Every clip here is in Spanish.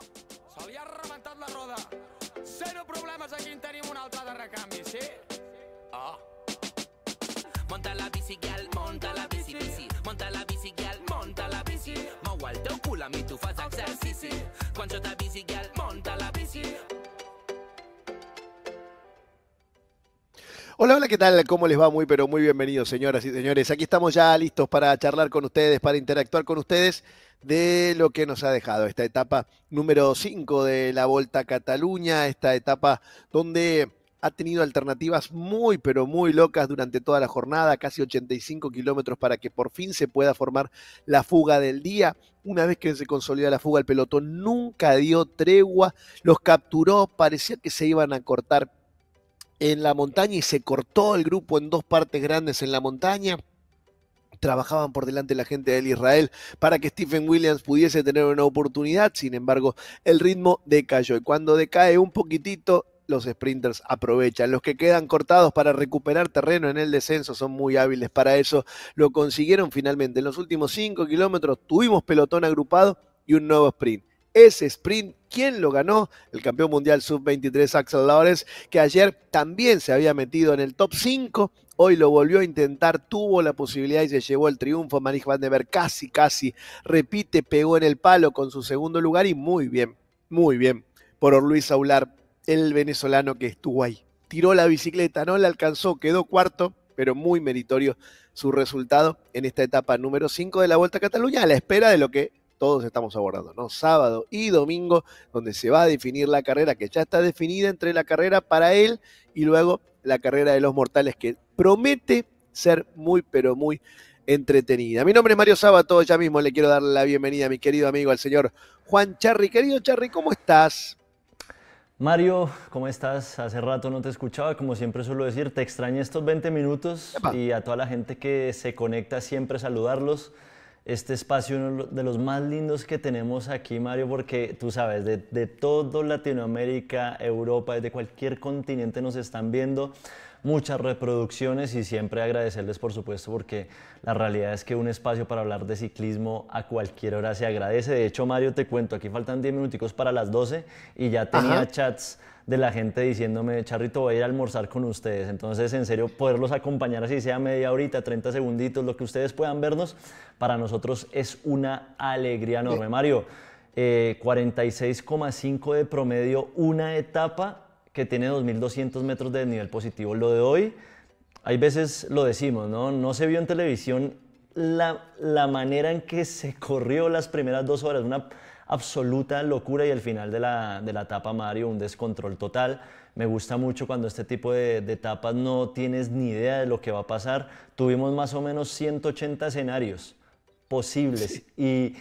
Se li ha rebentat la roda. Zero problemes, aquí en tenim un altre de recanvi, sí? Ah. Oh. Monta la bici, gal, monta la bici, bici. Monta la bici, gal, monta la bici. Mou el teu cul, a mi tu fas exercici. Quan jo t'avisi, gal, monta la bici. Hola, hola, ¿qué tal? ¿Cómo les va? Muy, pero muy bienvenidos, señoras y señores. Aquí estamos ya listos para charlar con ustedes, para interactuar con ustedes de lo que nos ha dejado esta etapa número 5 de la Volta a Cataluña, esta etapa donde ha tenido alternativas muy, pero muy locas durante toda la jornada, casi 85 kilómetros para que por fin se pueda formar la fuga del día. Una vez que se consolida la fuga, el pelotón nunca dio tregua, los capturó, parecía que se iban a cortar en la montaña y se cortó el grupo en dos partes grandes en la montaña. Trabajaban por delante la gente del Israel para que Stephen Williams pudiese tener una oportunidad. Sin embargo, el ritmo decayó. Y cuando decae un poquitito, los sprinters aprovechan. Los que quedan cortados para recuperar terreno en el descenso son muy hábiles para eso. Lo consiguieron finalmente. En los últimos cinco kilómetros tuvimos pelotón agrupado y un nuevo sprint ese sprint. ¿Quién lo ganó? El campeón mundial sub-23 Axel Lawrence, que ayer también se había metido en el top 5 Hoy lo volvió a intentar, tuvo la posibilidad y se llevó el triunfo. Manich Van de casi, casi repite, pegó en el palo con su segundo lugar y muy bien, muy bien por Luis Aular, el venezolano que estuvo ahí. Tiró la bicicleta, no la alcanzó, quedó cuarto, pero muy meritorio su resultado en esta etapa número 5 de la Vuelta a Cataluña, a la espera de lo que todos estamos abordando, ¿no? Sábado y domingo, donde se va a definir la carrera que ya está definida entre la carrera para él y luego la carrera de los mortales que promete ser muy, pero muy entretenida. Mi nombre es Mario Sábato, ya mismo le quiero dar la bienvenida a mi querido amigo, al señor Juan Charri. Querido Charri, ¿cómo estás? Mario, ¿cómo estás? Hace rato no te escuchaba, como siempre suelo decir, te extrañé estos 20 minutos y a toda la gente que se conecta siempre saludarlos. Este espacio uno de los más lindos que tenemos aquí, Mario, porque tú sabes, de, de todo Latinoamérica, Europa, de cualquier continente nos están viendo muchas reproducciones y siempre agradecerles por supuesto porque la realidad es que un espacio para hablar de ciclismo a cualquier hora se agradece. De hecho, Mario, te cuento, aquí faltan 10 minuticos para las 12 y ya tenía chats de la gente diciéndome, Charrito, voy a ir a almorzar con ustedes. Entonces, en serio, poderlos acompañar así sea media horita, 30 segunditos, lo que ustedes puedan vernos, para nosotros es una alegría enorme. Eh. Mario, 46,5 eh, de promedio, una etapa que tiene 2.200 metros de nivel positivo. Lo de hoy, hay veces lo decimos, ¿no? No se vio en televisión la, la manera en que se corrió las primeras dos horas, una absoluta locura y al final de la, de etapa Mario, un descontrol total. Me gusta mucho cuando este tipo de, etapas no tienes ni idea de lo que va a pasar. Tuvimos más o menos 180 escenarios posibles y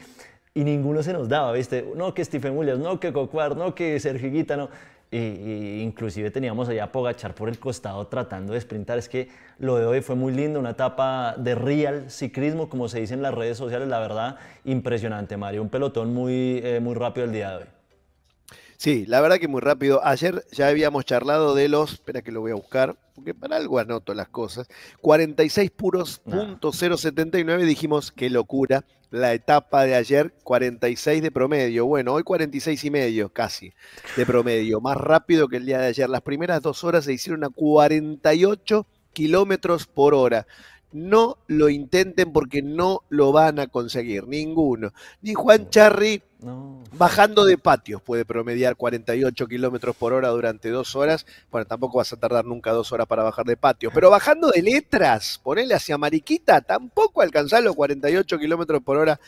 ninguno se nos daba, ¿viste? No, que Stephen Williams, no, que Coquard, no, que Sergio Guita, no inclusive teníamos allá a Pogachar por el costado tratando de sprintar. Es que lo de hoy fue muy lindo, una etapa de real ciclismo, como se dice en las redes sociales, la verdad, impresionante, Mario. Un pelotón muy, eh, muy rápido el día de hoy. Sí, la verdad que muy rápido. Ayer ya habíamos charlado de los, espera que lo voy a buscar, porque para algo anoto las cosas, 46 puros, 079, dijimos, qué locura, la etapa de ayer 46 de promedio. Bueno, hoy 46 y medio casi de promedio, más rápido que el día de ayer. Las primeras dos horas se hicieron a 48 kilómetros por hora. No lo intenten porque no lo van a conseguir, ninguno. Ni Juan Charri, Bajando de patios puede promediar 48 kilómetros por hora durante dos horas. Bueno, tampoco vas a tardar nunca dos horas para bajar de patios. Pero bajando de letras, ponele hacia Mariquita, tampoco alcanzás los 48 kilómetros por hora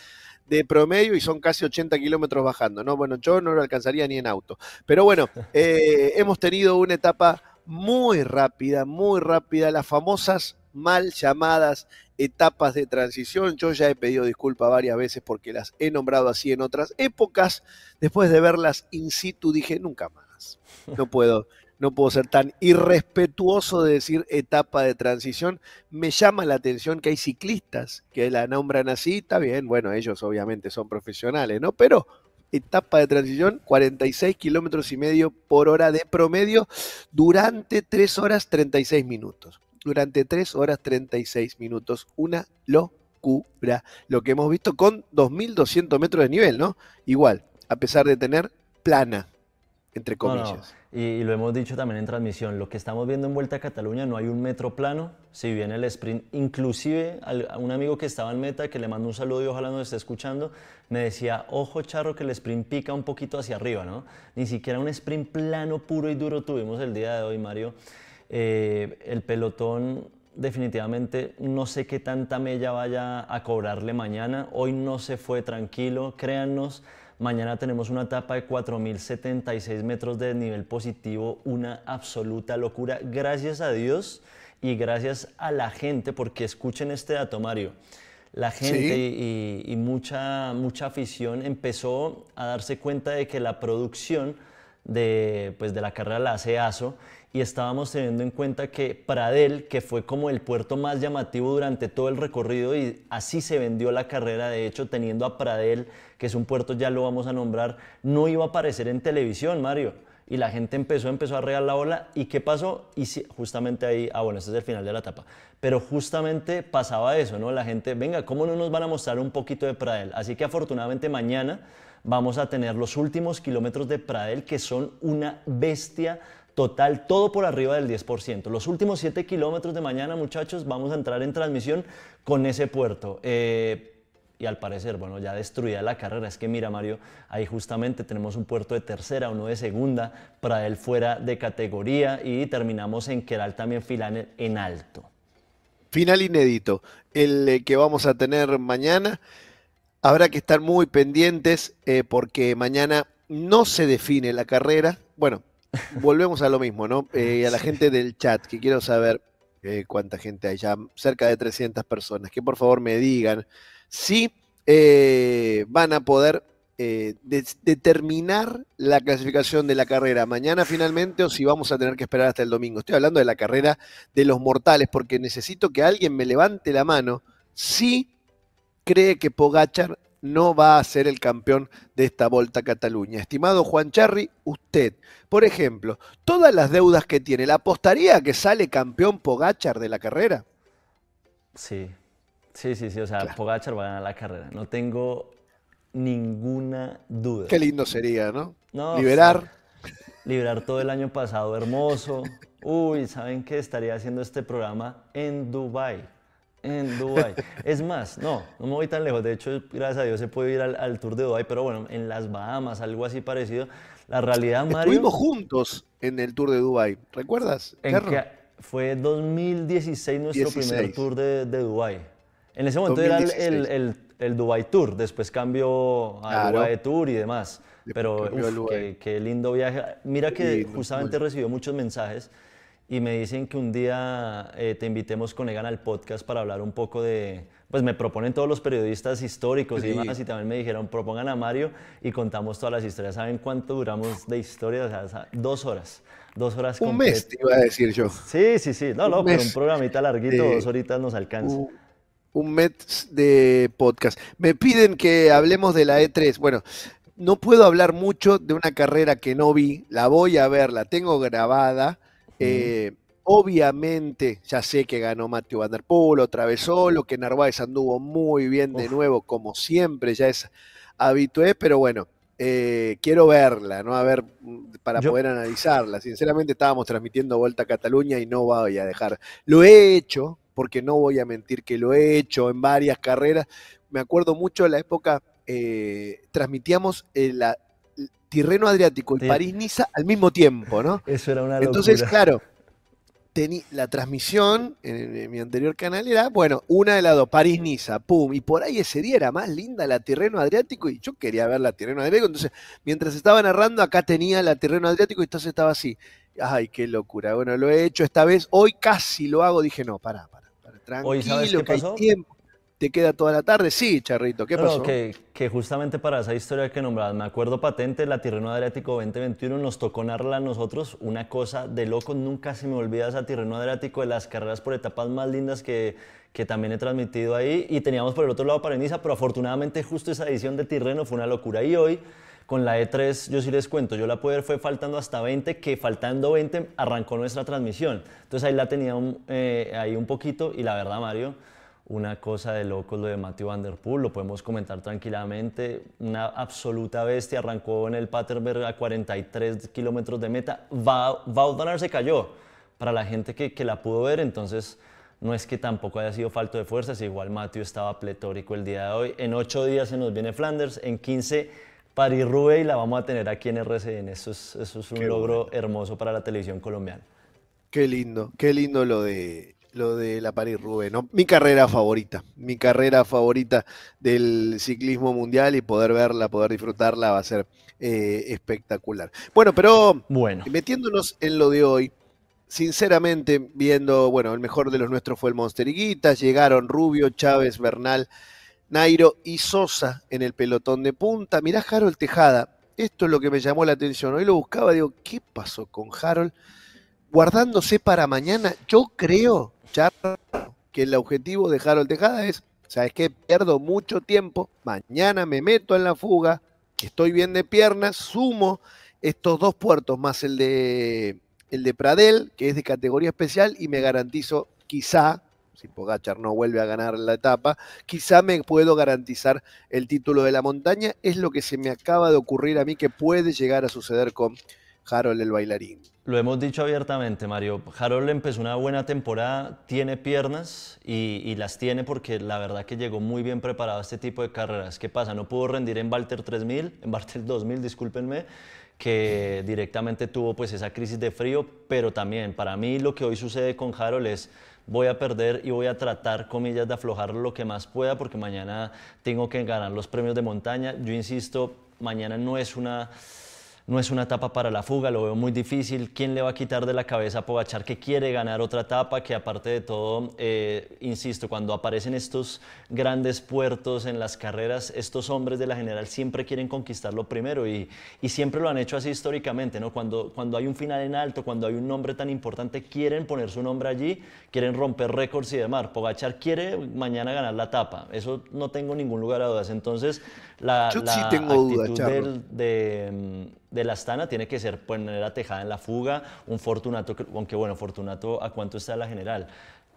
de promedio y son casi 80 kilómetros bajando. No, bueno, yo no lo alcanzaría ni en auto. Pero bueno, eh, hemos tenido una etapa muy rápida, muy rápida, las famosas mal llamadas etapas de transición. Yo ya he pedido disculpas varias veces porque las he nombrado así en otras épocas. Después de verlas in situ dije, nunca más. No puedo, no puedo ser tan irrespetuoso de decir etapa de transición. Me llama la atención que hay ciclistas que la nombran así. Está bien, bueno, ellos obviamente son profesionales, ¿no? Pero etapa de transición, 46 kilómetros y medio por hora de promedio durante 3 horas 36 minutos. Durante 3 horas 36 minutos. Una locura. Lo que hemos visto con 2.200 metros de nivel, ¿no? Igual, a pesar de tener plana entre comillas. Y, lo hemos dicho también en transmisión, lo que estamos viendo en Vuelta a Cataluña no hay un metro plano, si bien el sprint, inclusive a un amigo que estaba en meta, que le mandó un saludo y ojalá nos esté escuchando, me decía, ojo charro que el sprint pica un poquito hacia arriba, ¿no? Ni siquiera un sprint plano, puro y duro tuvimos el día de hoy, Mario. Eh, el pelotón definitivamente no sé qué tanta mella vaya a cobrarle mañana, hoy no se fue tranquilo, créannos Mañana tenemos una etapa de 4.076 metros de nivel positivo, una absoluta locura. Gracias a Dios y gracias a la gente, porque escuchen este dato, Mario. La gente y, mucha, mucha afición empezó a darse cuenta de que la producción de, pues, de la carrera la hace ASO y estábamos teniendo en cuenta que Pradel, que fue como el puerto más llamativo durante todo el recorrido y así se vendió la carrera, de hecho teniendo a Pradel, que es un puerto ya lo vamos a nombrar, no iba a aparecer en televisión, Mario. Y la gente empezó, empezó a regar la ola. ¿Y qué pasó? Y justamente ahí, ah, bueno, este es el final de la etapa. Pero justamente pasaba eso, ¿no? La gente, venga, ¿cómo no nos van a mostrar un poquito de Pradel? Así que afortunadamente mañana vamos a tener los últimos kilómetros de Pradel, que son una bestia total, todo por arriba del 10%. Los últimos 7 kilómetros de mañana, muchachos, vamos a entrar en transmisión con ese puerto. Eh, y al parecer, bueno, ya destruida la carrera. Es que mira, Mario, ahí justamente tenemos un puerto de tercera, o uno de segunda, para él fuera de categoría y terminamos en Queral también Filan en alto. Final inédito, el eh, que vamos a tener mañana. Habrá que estar muy pendientes eh, porque mañana no se define la carrera. Bueno, volvemos a lo mismo, ¿no? Eh, a la gente del chat, que quiero saber eh, cuánta gente hay ya, cerca de 300 personas, que por favor me digan si eh, van a poder eh, determinar la clasificación de la carrera mañana finalmente o si vamos a tener que esperar hasta el domingo. Estoy hablando de la carrera de los mortales porque necesito que alguien me levante la mano si cree que Pogachar no va a ser el campeón de esta Volta Cataluña. Estimado Juan Charri, usted, por ejemplo, todas las deudas que tiene, ¿la apostaría que sale campeón Pogachar de la carrera? Sí, sí, sí, sí. O sea, Pogachar va a ganar la carrera. No tengo ninguna duda. Qué lindo sería, ¿no? liberar. liberar todo el año pasado, hermoso. Uy, ¿saben qué? Estaría haciendo este programa en Dubai en Dubái. es más, no, no me voy tan lejos. De hecho, gracias a Dios se puede ir al, Tour de Dubái, pero bueno, en las Bahamas, algo así parecido. La realidad, Mario. Estuvimos juntos en el Tour de Dubái, ¿recuerdas? En fue 2016 nuestro primer Tour de, de Dubái. En ese momento era el, el, Dubai Tour, después cambió a Dubai Tour y demás. pero qué, lindo viaje. Mira que justamente recibió muchos mensajes y me dicen que un día eh, te invitemos con Egan al podcast para hablar un poco de, pues me proponen todos los periodistas históricos y demás, y también me dijeron, propongan a Mario y contamos todas las historias. ¿Saben cuánto duramos de historias? O sea, dos horas. horas. Un mes, te iba a decir yo. Sí, sí, sí. No, no, pero un programita larguito, dos horitas nos alcanza. Un, un mes de podcast. Me piden que hablemos de la E3. Bueno, no puedo hablar mucho de una carrera que no vi. La voy a ver, la tengo grabada eh, obviamente, ya sé que ganó Mateo Van Der Poel otra vez que Narváez anduvo muy bien de nuevo, como siempre, ya es habitué, pero bueno, eh, quiero verla, ¿no? A ver, mm, para poder analizarla. Sinceramente, estábamos transmitiendo Vuelta a Cataluña y no voy a dejar. Lo he hecho, porque no voy a mentir que lo he hecho en varias carreras. Me acuerdo mucho de la época, eh, transmitíamos la, Tirreno Adriático y París-Niza al mismo tiempo, ¿no? Eso era una locura. Entonces, claro, la transmisión en, mi anterior canal era, bueno, una de las dos, París-Niza, pum, y por ahí ese día era más linda la Tirreno Adriático y yo quería ver la Tirreno Adriático, entonces, mientras estaba narrando, acá tenía la Tirreno Adriático y entonces estaba así. Ay, qué locura. Bueno, lo he hecho esta vez, hoy casi lo hago, dije, no, pará, pará, tranquilo, que hay tiempo te queda toda la tarde. Sí, Charrito, ¿qué Que, que, justamente para esa historia que nombrabas, me acuerdo patente, la Tirreno Adriático 2021 nos tocó narrarla a nosotros, una cosa de loco, nunca se me olvida esa Tirreno Adriático de las carreras por etapas más lindas que, que también he transmitido ahí, y teníamos por el otro lado Pareniza, pero afortunadamente justo esa edición de Tirreno fue una locura, y hoy con la E3, yo sí les cuento, yo la pude ver fue faltando hasta 20, que faltando 20 arrancó nuestra transmisión. Entonces ahí la tenía eh, ahí un poquito y la verdad, Mario, una cosa de locos lo de Matthew Van Der Poel, lo podemos comentar tranquilamente, una absoluta bestia, arrancó en el Paterberg a 43 kilómetros de meta, Vaudanar se cayó, para la gente que, que, la pudo ver, entonces no es que tampoco haya sido falto de fuerzas, igual Matthew estaba pletórico el día de hoy, en ocho días se nos viene Flanders, en 15 Paris-Roubaix y la vamos a tener aquí en RCN, eso es, eso es un logro hermoso para la televisión colombiana. Qué lindo, qué lindo lo de lo de la París Rubén, Mi carrera favorita, mi carrera favorita del ciclismo mundial y poder verla, poder disfrutarla va a ser eh, espectacular. Bueno, pero bueno. metiéndonos en lo de hoy, sinceramente, viendo, bueno, el mejor de los nuestros fue el Monster llegaron Rubio, Chávez, Bernal, Nairo y Sosa en el pelotón de punta. Mirá Harold Tejada, esto es lo que me llamó la atención. Hoy lo buscaba, digo, ¿qué pasó con Harold? Guardándose para mañana, yo creo charla que el objetivo de el Tejada es, ¿sabes qué? Pierdo mucho tiempo, mañana me meto en la fuga, estoy bien de piernas, sumo estos dos puertos más el de, el de Pradel, que es de categoría especial, y me garantizo quizá, si Pogachar no vuelve a ganar la etapa, quizá me puedo garantizar el título de la montaña. Es lo que se me acaba de ocurrir a mí que puede llegar a suceder con Harold el bailarín. Lo hemos dicho abiertamente, Mario. Harold empezó una buena temporada, tiene piernas y, las tiene porque la verdad que llegó muy bien preparado a este tipo de carreras. ¿Qué pasa? No pudo rendir en Walter 3000, en Walter 2000, discúlpenme, que directamente tuvo pues esa crisis de frío, pero también para mí lo que hoy sucede con Harold es voy a perder y voy a tratar, comillas, de aflojar lo que más pueda porque mañana tengo que ganar los premios de montaña. Yo insisto, mañana no es una no es una etapa para la fuga, lo veo muy difícil. ¿Quién le va a quitar de la cabeza a Pogachar que quiere ganar otra etapa? Que aparte de todo, eh, insisto, cuando aparecen estos grandes puertos en las carreras, estos hombres de la general siempre quieren conquistarlo primero y, siempre lo han hecho así históricamente, ¿no? Cuando, cuando hay un final en alto, cuando hay un nombre tan importante, quieren poner su nombre allí, quieren romper récords y demás. Pogachar quiere mañana ganar la etapa, eso no tengo ningún lugar a dudas. Entonces, la, actitud del, de mm, de la Astana tiene que ser poner a Tejada en la fuga, un Fortunato, aunque bueno, Fortunato, ¿a cuánto está la general?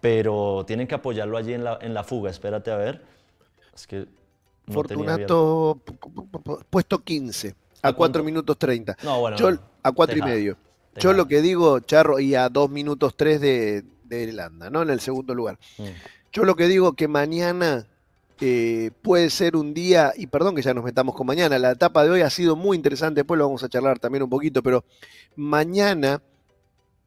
Pero tienen que apoyarlo allí en la, fuga, espérate a ver. Es que Fortunato, puesto 15, a, 4 minutos 30. a 4 y medio. Yo lo que digo, Charro, y a 2 minutos 3 de, de Irlanda, ¿no? En el segundo lugar. Mm. Yo lo que digo que mañana eh, puede ser un día, y perdón que ya nos metamos con mañana, la etapa de hoy ha sido muy interesante, después lo vamos a charlar también un poquito, pero mañana,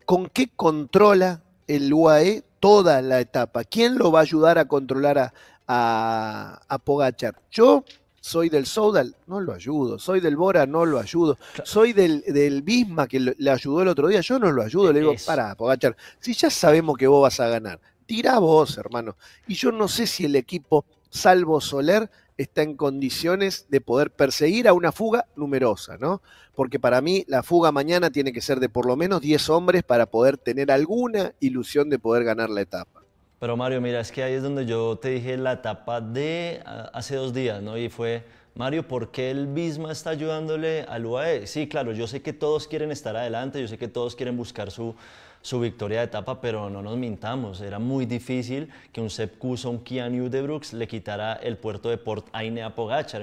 ¿con qué controla el UAE toda la etapa? ¿Quién lo va a ayudar a controlar a, a, Pogachar? Yo soy del Soudal, no lo ayudo, soy del Bora, no lo ayudo, soy del, Bisma que le ayudó el otro día, yo no lo ayudo, le digo, para, Pogachar, si ya sabemos que vos vas a ganar, tira vos, hermano. Y yo no sé si el equipo salvo Soler, está en condiciones de poder perseguir a una fuga numerosa, ¿no? Porque para mí la fuga mañana tiene que ser de por lo menos 10 hombres para poder tener alguna ilusión de poder ganar la etapa. Pero Mario, mira, es que ahí es donde yo te dije la etapa de hace dos días, ¿no? Y fue, Mario, ¿por qué el Bisma está ayudándole al UAE? Sí, claro, yo sé que todos quieren estar adelante, yo sé que todos quieren buscar su, su victoria de etapa, pero no nos mintamos, era muy difícil que un Sepp Kuss o un de le quitara el puerto de Port Aine a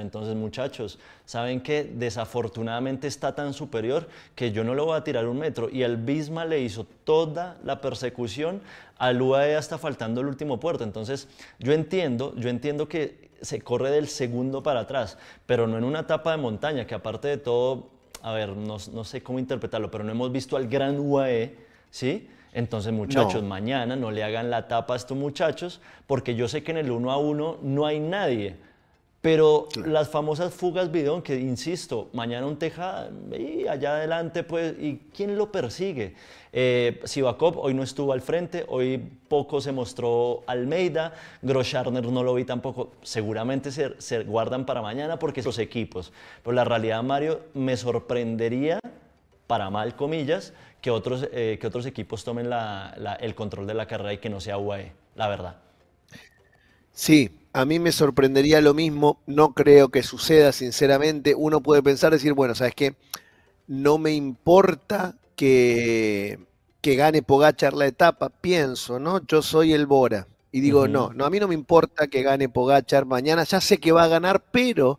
Entonces, muchachos, saben que desafortunadamente está tan superior que yo no lo voy a tirar un metro. Y el Bisma le hizo toda la persecución al UAE hasta faltando el último puerto. Entonces, yo entiendo, yo entiendo que se corre del segundo para atrás, pero no en una etapa de montaña, que aparte de todo, a ver, no, no sé cómo interpretarlo, pero no hemos visto al gran UAE ¿sí? Entonces, muchachos, mañana no le hagan la tapa a estos muchachos, porque yo sé que en el uno a uno no hay nadie. Pero las famosas fugas bidón, que insisto, mañana un Tejada, y allá adelante, pues, ¿y quién lo persigue? Eh, Sivakov hoy no estuvo al frente, hoy poco se mostró Almeida, Groscharner no lo vi tampoco, seguramente se, se guardan para mañana porque son los equipos. Pero la realidad, Mario, me sorprendería para mal, comillas, que otros, eh, que otros equipos tomen el control de la carrera y que no sea UAE, la verdad. Sí, a mí me sorprendería lo mismo, no creo que suceda, sinceramente. Uno puede pensar, decir, bueno, ¿sabes qué? No me importa que, que gane Pogachar la etapa, pienso, ¿no? Yo soy el Bora. Y digo, no, no, a mí no me importa que gane Pogachar mañana, ya sé que va a ganar, pero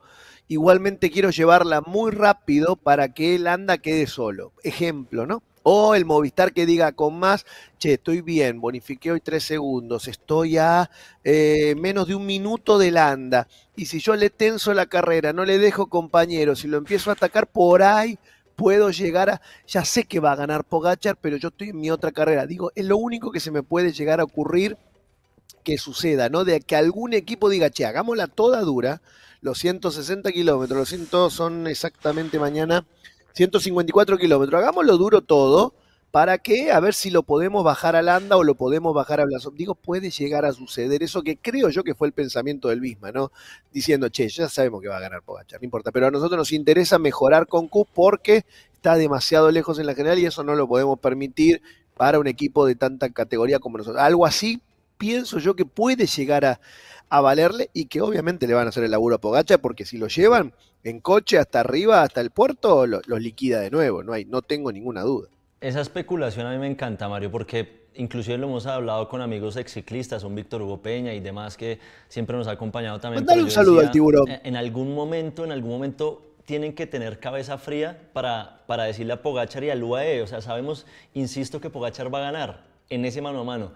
Igualmente quiero llevarla muy rápido para que el anda quede solo. Ejemplo, ¿no? O el Movistar que diga con más, che, estoy bien, bonifiqué hoy tres segundos, estoy a eh, menos de un minuto del anda. Y si yo le tenso la carrera, no le dejo compañeros, si lo empiezo a atacar por ahí, puedo llegar a. Ya sé que va a ganar Pogachar, pero yo estoy en mi otra carrera. Digo, es lo único que se me puede llegar a ocurrir que suceda, ¿no? De que algún equipo diga, che, hagámosla toda dura los 160 kilómetros, los 100 son exactamente mañana 154 kilómetros. Hagámoslo duro todo para que a ver si lo podemos bajar a Landa o lo podemos bajar a Blasov. Digo, puede llegar a suceder eso que creo yo que fue el pensamiento del Bisma, ¿no? Diciendo, che, ya sabemos que va a ganar Pogachar, no importa, pero a nosotros nos interesa mejorar con Q porque está demasiado lejos en la general y eso no lo podemos permitir para un equipo de tanta categoría como nosotros. Algo así pienso yo que puede llegar a, a valerle y que obviamente le van a hacer el laburo a Pogacha porque si lo llevan en coche hasta arriba, hasta el puerto, los liquida de nuevo, no, hay, no tengo ninguna duda. Esa especulación a mí me encanta, Mario, porque inclusive lo hemos hablado con amigos ex ciclistas, un Víctor Hugo Peña y demás que siempre nos ha acompañado también. un saludo al tiburón. Eh, en algún momento, en algún momento tienen que tener cabeza fría para, para decirle a Pogachar y al UAE, o sea, sabemos, insisto, que Pogachar va a ganar en ese mano a mano,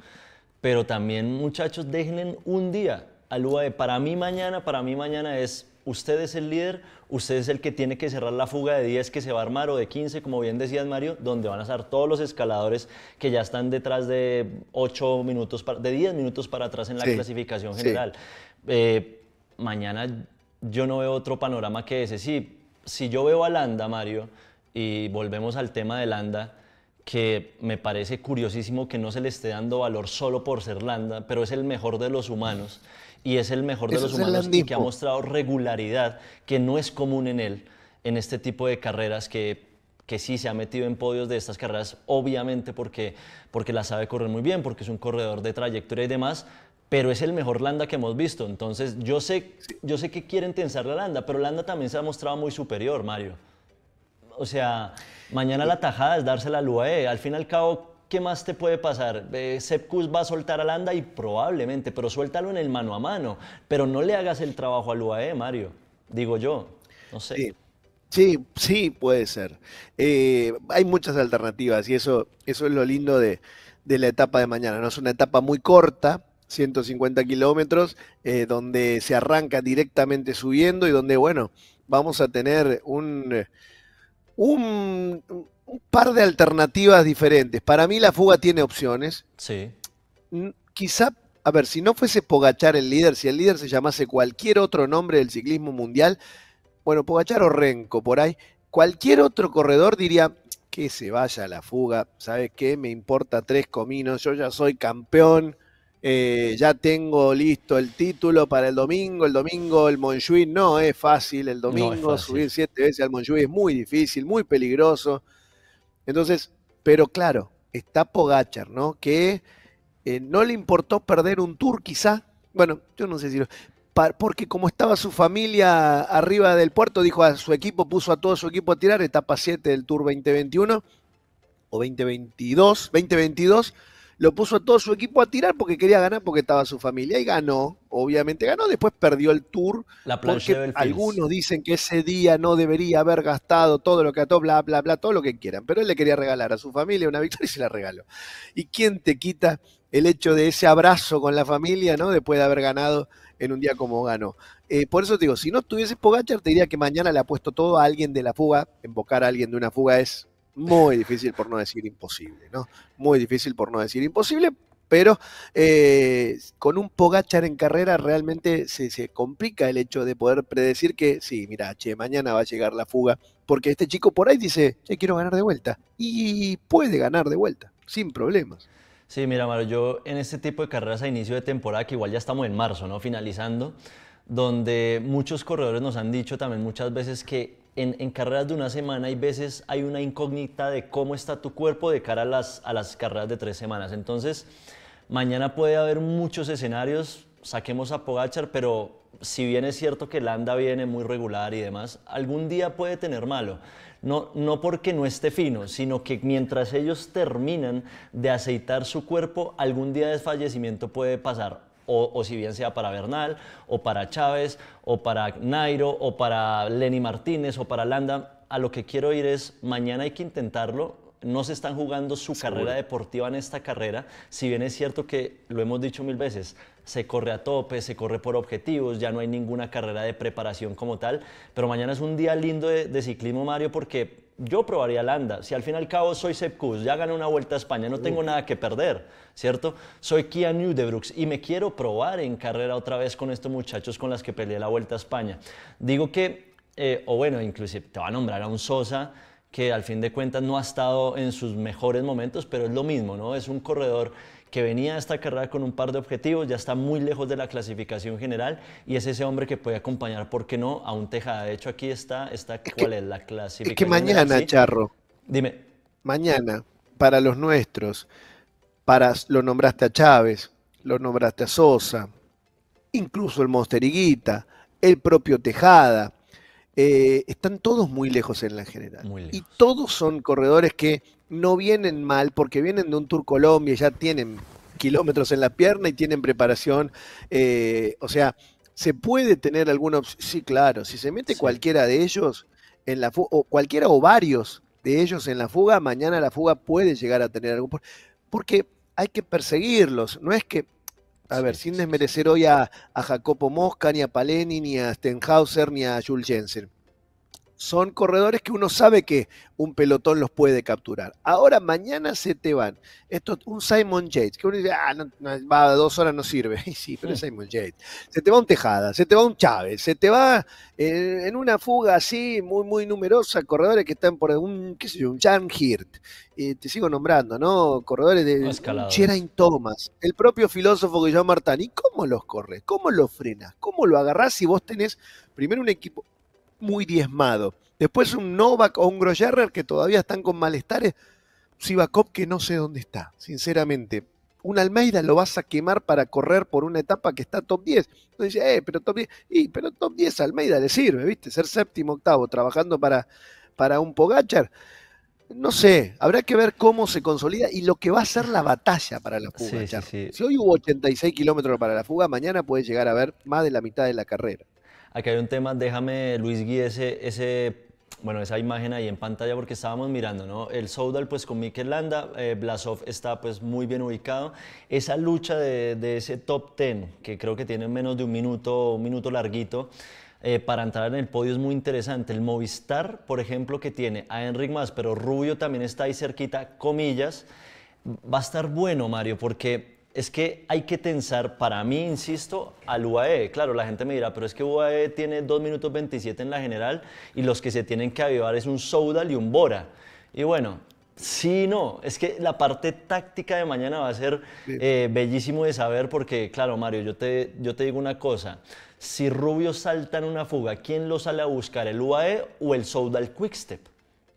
pero también muchachos, dejen un día, al UAE. Para mí mañana, para mí mañana es usted es el líder, usted es el que tiene que cerrar la fuga de 10 que se va a armar o de 15, como bien decías Mario, donde van a estar todos los escaladores que ya están detrás de 8 minutos, de 10 minutos para atrás en la clasificación general. Eh, mañana yo no veo otro panorama que ese. Sí, si yo veo a Landa, Mario, y volvemos al tema de Landa, que me parece curiosísimo que no se le esté dando valor solo por ser Landa, pero es el mejor de los humanos y es el mejor de los humanos que ha mostrado regularidad que no es común en él, en este tipo de carreras que que sí se ha metido en podios de estas carreras, obviamente porque, porque la sabe correr muy bien, porque es un corredor de trayectoria y demás, pero es el mejor Landa que hemos visto. Entonces, yo sé, yo sé que quieren tensar la Landa, pero Landa también se ha mostrado muy superior, Mario. O sea, mañana la tajada es dársela al UAE. Al fin y al cabo, ¿qué más te puede pasar? Eh, Sepkus va a soltar a Landa y probablemente, pero suéltalo en el mano a mano. Pero no le hagas el trabajo al UAE, Mario. Digo yo. No sé. Sí. Sí, puede ser. Eh, hay muchas alternativas y eso, eso es lo lindo de, la etapa de mañana. ¿no? Es una etapa muy corta, 150 kilómetros, eh, donde se arranca directamente subiendo y donde, bueno, vamos a tener un un par de alternativas diferentes. Para mí la fuga tiene opciones. Sí. Quizá, a ver, si no fuese Pogachar el líder, si el líder se llamase cualquier otro nombre del ciclismo mundial, bueno, Pogachar o renco por ahí, cualquier otro corredor diría que se vaya la fuga, ¿sabes qué? Me importa tres cominos, yo ya soy campeón. Eh, ya tengo listo el título para el domingo. El domingo el Montjuic no es fácil. El domingo subir siete veces al Montjuic es muy difícil, muy peligroso. Entonces, pero claro, está Pogachar, ¿no? Que eh, no le importó perder un tour, quizá. Bueno, yo no sé si lo. Porque como estaba su familia arriba del puerto, dijo a ah, su equipo, puso a todo su equipo a tirar, etapa 7 del Tour 2021 o 2022, 2022, lo puso a todo su equipo a tirar porque quería ganar porque estaba su familia y ganó, obviamente ganó, después perdió el tour La porque algunos dicen que ese día no debería haber gastado todo lo que ató, bla, bla, bla, todo lo que quieran, pero él le quería regalar a su familia una victoria y se la regaló. ¿Y quién te quita el hecho de ese abrazo con la familia, ¿no? Después de haber ganado en un día como ganó. Eh, por eso te digo, si no estuviese Pogachar, te diría que mañana le ha puesto todo a alguien de la fuga. Embocar a alguien de una fuga es muy difícil, por no decir imposible, ¿no? Muy difícil, por no decir imposible, pero eh, con un Pogachar en carrera realmente se, complica el hecho de poder predecir que, sí, mira, che, mañana va a llegar la fuga, porque este chico por ahí dice, che, quiero ganar de vuelta, y puede ganar de vuelta, sin problemas. Sí, mira, Maro, yo en este tipo de carreras a inicio de temporada, que igual ya estamos en marzo, ¿no? Finalizando, donde muchos corredores nos han dicho también muchas veces que en, carreras de una semana hay veces hay una incógnita de cómo está tu cuerpo de cara a las, carreras de tres semanas. Entonces, mañana puede haber muchos escenarios, saquemos a Pogachar, pero si bien es cierto que anda viene muy regular y demás, algún día puede tener malo. No, no porque no esté fino, sino que mientras ellos terminan de aceitar su cuerpo, algún día de fallecimiento puede pasar o, si bien sea para Bernal, o para Chávez, o para Nairo, o para Lenny Martínez, o para Landa. A lo que quiero ir es, mañana hay que intentarlo. No se están jugando su carrera deportiva en esta carrera, si bien es cierto que, lo hemos dicho mil veces, se corre a tope, se corre por objetivos, ya no hay ninguna carrera de preparación como tal, pero mañana es un día lindo de ciclismo, Mario, porque yo probaría Landa. Si al fin y al cabo soy Sepp ya gané una vuelta a España, no tengo nada que perder, ¿cierto? Soy Kia Newdebrooks y me quiero probar en carrera otra vez con estos muchachos con los que peleé la vuelta a España. Digo que, eh, o bueno, inclusive te va a nombrar a un Sosa que al fin de cuentas no ha estado en sus mejores momentos, pero es lo mismo, ¿no? Es un corredor que venía a esta carrera con un par de objetivos, ya está muy lejos de la clasificación general y es ese hombre que puede acompañar, ¿por qué no?, a un Tejada. De hecho, aquí está, está ¿cuál es la clasificación? Es que mañana, Charro. Dime. Mañana, para los nuestros, para, lo nombraste a Chávez, lo nombraste a Sosa, incluso el Monsteriguita, el propio Tejada. Eh, están todos muy lejos en la general. Y todos son corredores que no vienen mal porque vienen de un Tour Colombia, ya tienen kilómetros en la pierna y tienen preparación. Eh, o sea, se puede tener alguna opción. Sí, claro, si se mete cualquiera de ellos en la o cualquiera o varios de ellos en la fuga, mañana la fuga puede llegar a tener algún. Porque hay que perseguirlos, no es que. A ver, sin desmerecer hoy a, a, Jacopo Mosca, ni a Paleni, ni a Stenhauser, ni a Jules Jensen son corredores que uno sabe que un pelotón los puede capturar. Ahora, mañana se te van. Esto, un Simon Yates, que uno dice, ah, va, dos horas no sirve. sí, pero es Simon Yates. Se te va un Tejada, se te va un Chávez, se te va en, una fuga así, muy, muy numerosa, corredores que están por un, qué sé yo, un Jan Hirt. te sigo nombrando, ¿no? Corredores de Geraint Thomas, el propio filósofo que llama Martani. cómo los corres? ¿Cómo los frenas? ¿Cómo lo agarrás si vos tenés primero un equipo muy diezmado. Después un Novak o un Grosjerrer que todavía están con malestares. Sivakov que no sé dónde está, sinceramente. Un Almeida lo vas a quemar para correr por una etapa que está top 10. Entonces dice, eh, pero top 10, y, pero top 10 Almeida le sirve, ¿viste? Ser séptimo, octavo, trabajando para, para un Pogachar. No sé, habrá que ver cómo se consolida y lo que va a ser la batalla para la fuga. Si hoy hubo 86 kilómetros para la fuga, mañana puede llegar a ver más de la mitad de la carrera. Aquí hay un tema, déjame Luis Gui ese, bueno, esa imagen ahí en pantalla porque estábamos mirando, ¿no? El Soudal pues con Mikel Landa, eh, Blasov está pues muy bien ubicado. Esa lucha de, ese top 10, que creo que tiene menos de un minuto, un minuto larguito, eh, para entrar en el podio es muy interesante. El Movistar, por ejemplo, que tiene a Enric Más, pero Rubio también está ahí cerquita, comillas. Va a estar bueno, Mario, porque es que hay que tensar, para mí, insisto, al UAE. Claro, la gente me dirá, pero es que UAE tiene 2 minutos 27 en la general y los que se tienen que avivar es un Soudal y un Bora. Y bueno, Sí, no, es que la parte táctica de mañana va a ser eh, bellísimo de saber porque, claro, Mario, yo te, yo te digo una cosa, si Rubio salta en una fuga, ¿quién lo sale a buscar, el UAE o el Soudal Quickstep?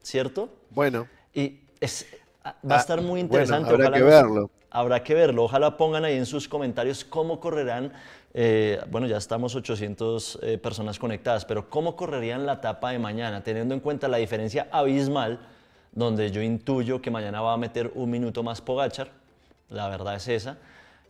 ¿Cierto? Bueno. Y es, ah, va a ah, estar muy interesante. Bueno, habrá que verlo habrá que verlo. Ojalá pongan ahí en sus comentarios cómo correrán, eh, bueno, ya estamos 800 eh, personas conectadas, pero cómo correrían la etapa de mañana, teniendo en cuenta la diferencia abismal, donde yo intuyo que mañana va a meter un minuto más Pogachar, la verdad es esa,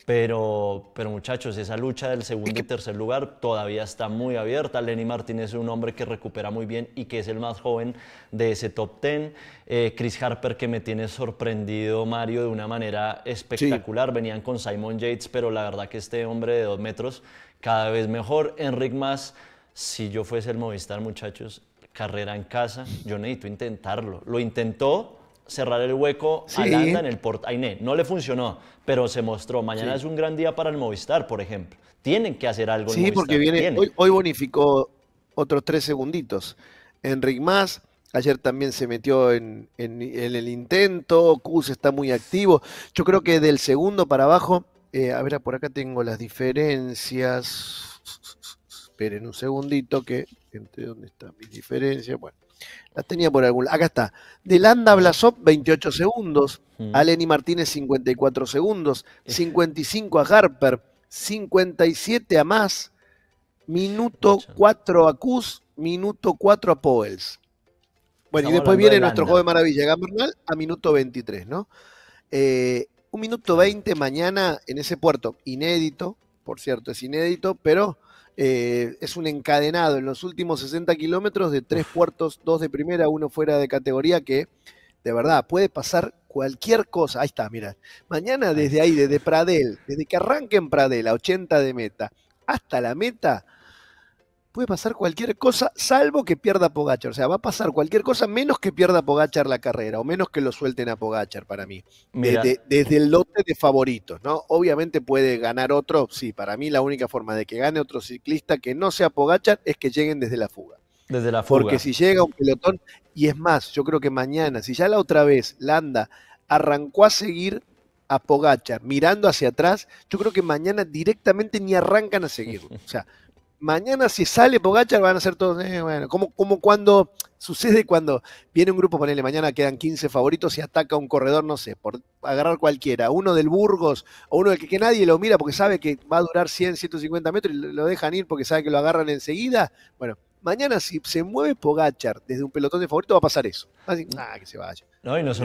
pero, pero muchachos, esa lucha del segundo y tercer lugar todavía está muy abierta. Lenny Martínez es un hombre que recupera muy bien y que es el más joven de ese top ten. Eh, Chris Harper, que me tiene sorprendido, Mario, de una manera espectacular. Venían con Simon Yates, pero la verdad que este hombre de dos metros cada vez mejor. Enric Más, si yo fuese el Movistar, muchachos, carrera en casa, yo necesito intentarlo. Lo intentó cerrar el hueco a en el Port Ainé. No le funcionó, pero se mostró. Mañana es un gran día para el Movistar, por ejemplo. Tienen que hacer algo. Sí, porque viene, hoy, bonificó otros tres segunditos. Enric Más, ayer también se metió en, el intento, Cus está muy activo. Yo creo que del segundo para abajo, eh, a ver, por acá tengo las diferencias. Esperen un segundito que... ¿Dónde está mi diferencia? Bueno. Las tenía por algún Acá está. De Landa Blasov, 28 segundos. Mm. aleni A Martínez, 54 segundos. 55 eh. a Harper. 57 a más. Minuto 4 a Kuz. Minuto 4 a Poels. Bueno, y después viene nuestro joven maravilla, Gambernal, a minuto 23, ¿no? Eh, un minuto 20 mañana en ese puerto, inédito, por cierto, es inédito, pero eh, es un encadenado en los últimos 60 kilómetros de tres puertos, dos de primera, uno fuera de categoría, que de verdad puede pasar cualquier cosa. Ahí está, mira Mañana desde ahí, desde Pradel, desde que arranque en Pradel a 80 de meta hasta la meta, puede pasar cualquier cosa, salvo que pierda Pogachar. O sea, va a pasar cualquier cosa menos que pierda Pogachar la carrera, o menos que lo suelten a Pogachar para mí. Desde, el lote de favoritos, ¿no? Obviamente puede ganar otro, sí, para mí la única forma de que gane otro ciclista que no sea Pogachar es que lleguen desde la fuga. Desde la fuga. Porque si llega un pelotón, y es más, yo creo que mañana, si ya la otra vez Landa arrancó a seguir a Pogachar mirando hacia atrás, yo creo que mañana directamente ni arrancan a seguir O sea, mañana si sale Pogachar van a ser todos, eh, bueno, como, como cuando sucede cuando viene un grupo, ponele, mañana quedan 15 favoritos y ataca un corredor, no sé, por agarrar cualquiera, uno del Burgos o uno del que, nadie lo mira porque sabe que va a durar 100, 150 metros y lo dejan ir porque sabe que lo agarran enseguida. Bueno, mañana si se mueve Pogachar desde un pelotón de favoritos va a pasar eso. Así, mm. ah, que se vaya. No, y no se,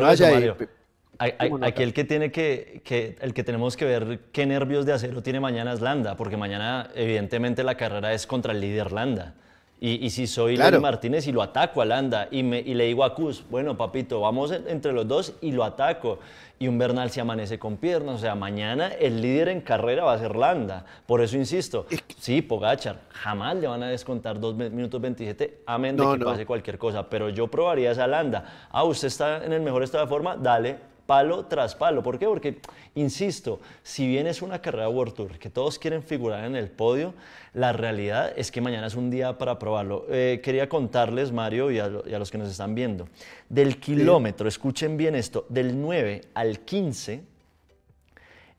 aquel el que tiene que, el que tenemos que ver qué nervios de acero tiene mañana es Landa, porque mañana evidentemente la carrera es contra el líder Landa. Y, si soy Luis Martínez y lo ataco a Landa y, le digo a Cus, bueno papito, vamos entre los dos y lo ataco. Y un Bernal se amanece con piernas, o sea, mañana el líder en carrera va a ser Landa. Por eso insisto, sí, Pogachar, jamás le van a descontar dos minutos 27, amén de que pase cualquier cosa, pero yo probaría esa Landa. Ah, usted está en el mejor estado de forma, dale, palo tras palo. ¿Por qué? Porque, insisto, si bien es una carrera World Tour, que todos quieren figurar en el podio, la realidad es que mañana es un día para probarlo. Eh, quería contarles, Mario, y a, los que nos están viendo, del kilómetro, escuchen bien esto, del 9 al 15,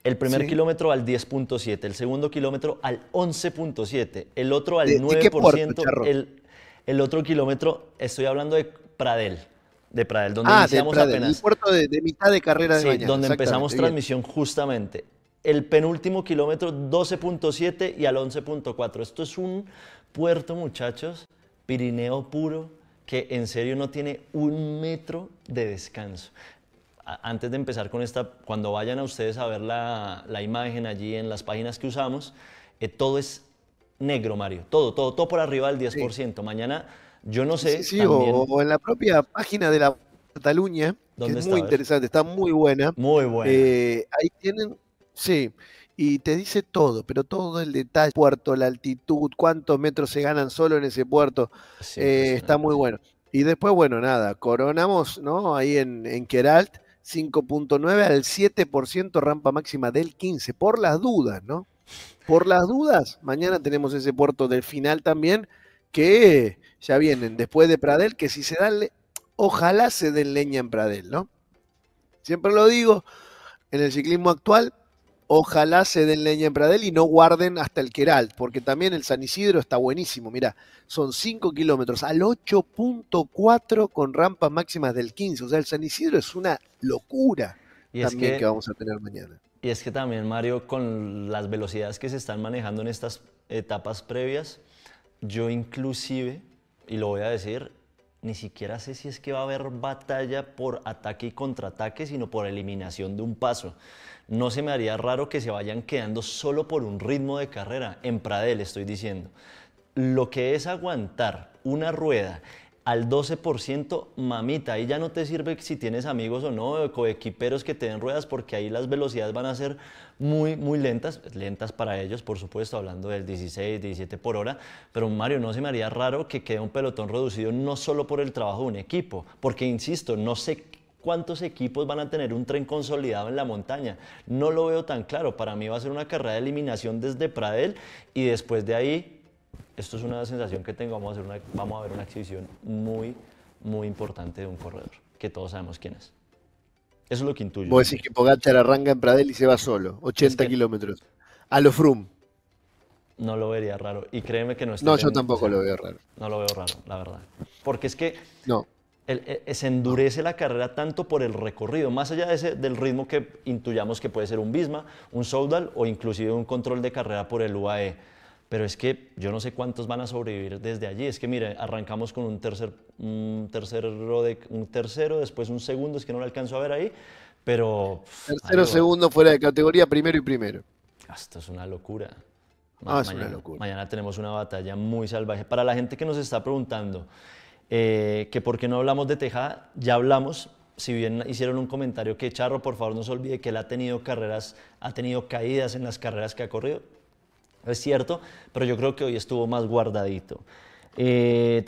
el primer kilómetro al 10.7, el segundo kilómetro al 11.7, el otro al 9%, eh, el, el otro kilómetro, estoy hablando de Pradel de Pradel, donde ah, iniciamos de puerto de, mitad de carrera de sí, donde empezamos transmisión justamente. El penúltimo kilómetro 12.7 y al 11.4. Esto es un puerto, muchachos, Pirineo puro, que en serio no tiene un metro de descanso. Antes de empezar con esta, cuando vayan a ustedes a ver la, imagen allí en las páginas que usamos, eh, todo es negro, Mario. Todo, todo, todo por arriba del 10%. Mañana yo no sé. Sí, o, en la propia página de la Cataluña, que es muy interesante, está muy buena. Muy buena. Eh, ahí tienen, sí, y te dice todo, pero todo el detalle, puerto, la altitud, cuántos metros se ganan solo en ese puerto, eh, está muy bueno. Y después, bueno, nada, coronamos, ¿no? Ahí en, en 5.9 al 7% rampa máxima del 15, por las dudas, ¿no? Por las dudas, mañana tenemos ese puerto del final también, que ya vienen después de Pradel, que si se dan, ojalá se den leña en Pradel, ¿no? Siempre lo digo, en el ciclismo actual, ojalá se den leña en Pradel y no guarden hasta el Queralt, porque también el San Isidro está buenísimo. Mira, son 5 kilómetros al 8.4 con rampas máximas del 15. O sea, el San Isidro es una locura también que, vamos a tener mañana. Y es que también, Mario, con las velocidades que se están manejando en estas etapas previas, yo inclusive, y lo voy a decir, ni siquiera sé si es que va a haber batalla por ataque y contraataque, sino por eliminación de un paso. No se me haría raro que se vayan quedando solo por un ritmo de carrera, en Pradel estoy diciendo. Lo que es aguantar una rueda al 12% mamita. Ahí ya no te sirve si tienes amigos o no, coequiperos que te den ruedas, porque ahí las velocidades van a ser muy, muy lentas, lentas para ellos, por supuesto, hablando del 16, 17 por hora. Pero Mario, no se me haría raro que quede un pelotón reducido no solo por el trabajo de un equipo, porque insisto, no sé cuántos equipos van a tener un tren consolidado en la montaña. No lo veo tan claro. Para mí va a ser una carrera de eliminación desde Pradel y después de ahí esto es una sensación que tengo, vamos a, hacer una, vamos a ver una exhibición muy, muy importante de un corredor, que todos sabemos quién es. Eso es lo que intuyo. Vos decís que Pogacar arranca en Pradel y se va solo, 80 kilómetros. A los Frum. No lo vería raro. Y créeme que no estoy No, yo tampoco lo veo raro. No lo veo raro, la verdad. Porque es que no. Eh, eh, se endurece la carrera tanto por el recorrido, más allá del ritmo que intuyamos que puede ser un Bisma, un Soudal o inclusive un control de carrera por el UAE pero es que yo no sé cuántos van a sobrevivir desde allí. Es que, mire, arrancamos con un, tercer, un, tercero, después un segundo, es que no lo alcanzo a ver ahí, pero... Tercero, segundo, fuera de categoría, primero y primero. Ah, esto es una ah, locura. mañana, tenemos una batalla muy salvaje. Para la gente que nos está preguntando eh, que por qué no hablamos de Tejada, ya hablamos, si bien hicieron un comentario que Charro, por favor, no se olvide que él ha tenido carreras, ha tenido caídas en las carreras que ha corrido es cierto, pero yo creo que hoy estuvo más guardadito. Eh,